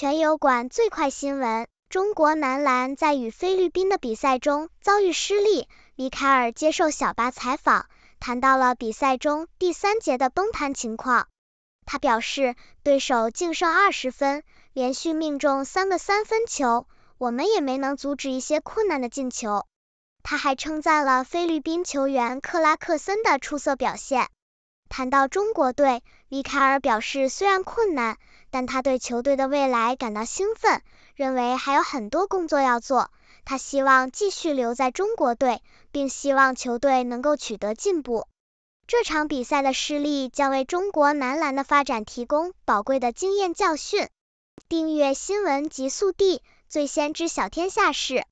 全友馆最快新闻：中国男篮在与菲律宾的比赛中遭遇失利。米凯尔接受小巴采访，谈到了比赛中第三节的崩盘情况。他表示，对手净胜二十分，连续命中三个三分球，我们也没能阻止一些困难的进球。他还称赞了菲律宾球员克拉克森的出色表现。谈到中国队，里卡尔表示，虽然困难，但他对球队的未来感到兴奋，认为还有很多工作要做。他希望继续留在中国队，并希望球队能够取得进步。这场比赛的失利将为中国男篮的发展提供宝贵的经验教训。订阅新闻极速递，最先知晓天下事。